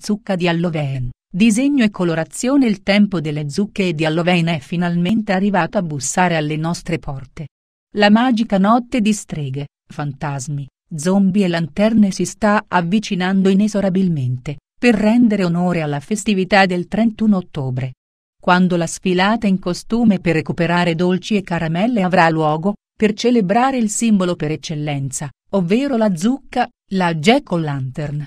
Zucca di Halloween. Disegno e colorazione Il tempo delle zucche e di Halloween è finalmente arrivato a bussare alle nostre porte. La magica notte di streghe, fantasmi, zombie e lanterne si sta avvicinando inesorabilmente, per rendere onore alla festività del 31 ottobre. Quando la sfilata in costume per recuperare dolci e caramelle avrà luogo, per celebrare il simbolo per eccellenza, ovvero la zucca, la jack-o'-lantern,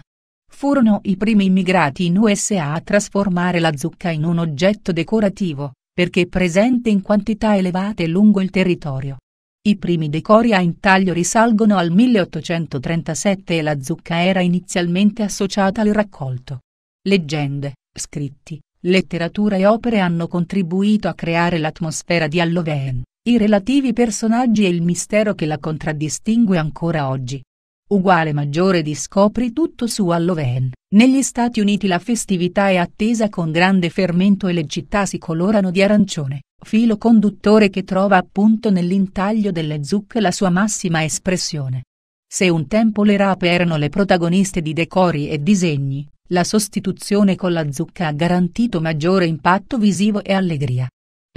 Furono i primi immigrati in USA a trasformare la zucca in un oggetto decorativo, perché presente in quantità elevate lungo il territorio. I primi decori a intaglio risalgono al 1837 e la zucca era inizialmente associata al raccolto. Leggende, scritti, letteratura e opere hanno contribuito a creare l'atmosfera di Halloween, i relativi personaggi e il mistero che la contraddistingue ancora oggi uguale maggiore di Scopri tutto su Halloween. Negli Stati Uniti la festività è attesa con grande fermento e le città si colorano di arancione, filo conduttore che trova appunto nell'intaglio delle zucche la sua massima espressione. Se un tempo le rape erano le protagoniste di decori e disegni, la sostituzione con la zucca ha garantito maggiore impatto visivo e allegria.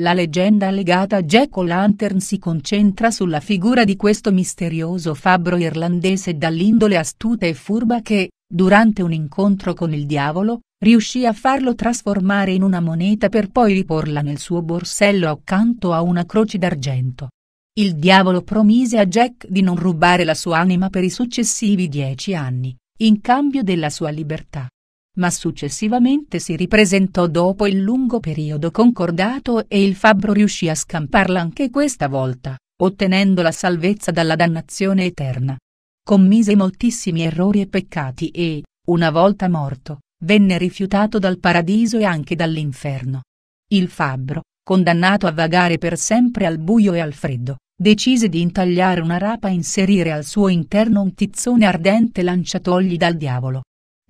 La leggenda legata a Jack O'Lantern si concentra sulla figura di questo misterioso fabbro irlandese dall'indole astuta e furba che, durante un incontro con il diavolo, riuscì a farlo trasformare in una moneta per poi riporla nel suo borsello accanto a una croce d'argento. Il diavolo promise a Jack di non rubare la sua anima per i successivi dieci anni, in cambio della sua libertà ma successivamente si ripresentò dopo il lungo periodo concordato e il fabbro riuscì a scamparla anche questa volta, ottenendo la salvezza dalla dannazione eterna. Commise moltissimi errori e peccati e, una volta morto, venne rifiutato dal paradiso e anche dall'inferno. Il fabbro, condannato a vagare per sempre al buio e al freddo, decise di intagliare una rapa e inserire al suo interno un tizzone ardente lanciatogli dal diavolo.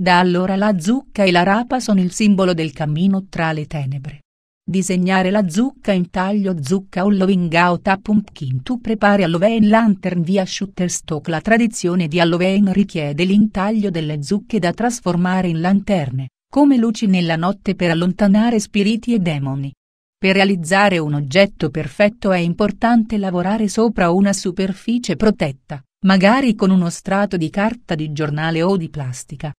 Da allora la zucca e la rapa sono il simbolo del cammino tra le tenebre. Disegnare la zucca in taglio zucca Halloween out a pumpkin tu prepari Halloween lantern via Shutterstock La tradizione di Halloween richiede l'intaglio delle zucche da trasformare in lanterne, come luci nella notte per allontanare spiriti e demoni. Per realizzare un oggetto perfetto è importante lavorare sopra una superficie protetta, magari con uno strato di carta di giornale o di plastica,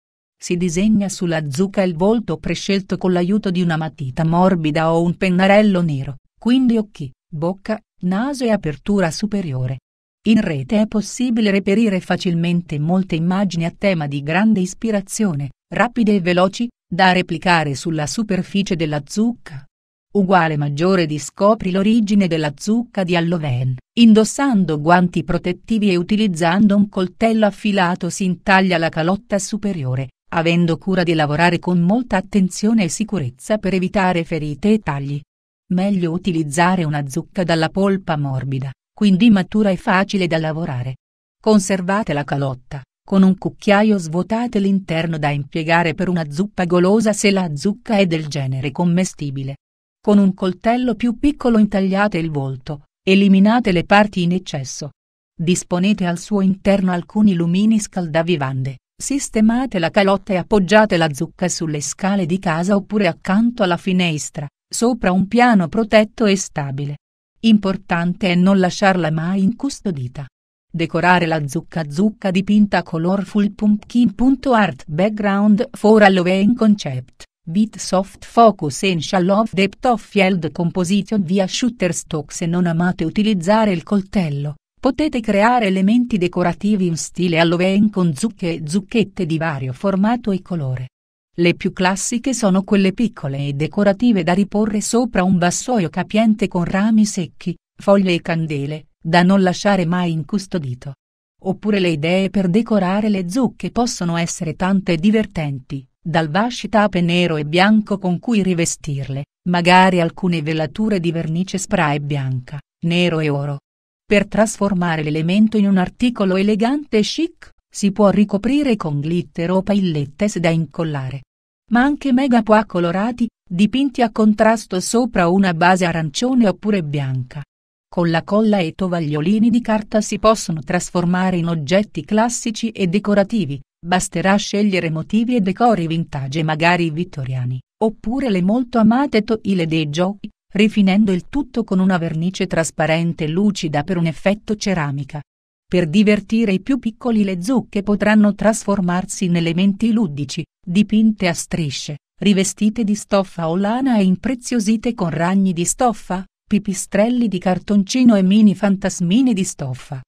si disegna sulla zucca il volto prescelto con l'aiuto di una matita morbida o un pennarello nero, quindi occhi, bocca, naso e apertura superiore. In rete è possibile reperire facilmente molte immagini a tema di grande ispirazione, rapide e veloci, da replicare sulla superficie della zucca. Uguale maggiore di scopri l'origine della zucca di Alloven. Indossando guanti protettivi e utilizzando un coltello affilato si intaglia la calotta superiore, avendo cura di lavorare con molta attenzione e sicurezza per evitare ferite e tagli. Meglio utilizzare una zucca dalla polpa morbida, quindi matura e facile da lavorare. Conservate la calotta, con un cucchiaio svuotate l'interno da impiegare per una zuppa golosa se la zucca è del genere commestibile. Con un coltello più piccolo intagliate il volto, eliminate le parti in eccesso. Disponete al suo interno alcuni lumini scaldavivande, Sistemate la calotta e appoggiate la zucca sulle scale di casa oppure accanto alla finestra, sopra un piano protetto e stabile. Importante è non lasciarla mai incustodita. Decorare la zucca zucca dipinta colorful pumpkin.art background for Halloween concept. Bit soft focus essential of depth of field composition via shooter stock se non amate utilizzare il coltello. Potete creare elementi decorativi in stile Halloween con zucche e zucchette di vario formato e colore. Le più classiche sono quelle piccole e decorative da riporre sopra un vassoio capiente con rami secchi, foglie e candele, da non lasciare mai incustodito. Oppure le idee per decorare le zucche possono essere tante e divertenti, dal washi tape nero e bianco con cui rivestirle, magari alcune velature di vernice spray bianca, nero e oro, per trasformare l'elemento in un articolo elegante e chic, si può ricoprire con glitter o paillettes da incollare. Ma anche mega megapoa colorati, dipinti a contrasto sopra una base arancione oppure bianca. Con la colla e tovagliolini di carta si possono trasformare in oggetti classici e decorativi, basterà scegliere motivi e decori vintage magari vittoriani, oppure le molto amate toile dei giochi, rifinendo il tutto con una vernice trasparente e lucida per un effetto ceramica. Per divertire i più piccoli le zucche potranno trasformarsi in elementi ludici, dipinte a strisce, rivestite di stoffa o lana e impreziosite con ragni di stoffa, pipistrelli di cartoncino e mini fantasmini di stoffa.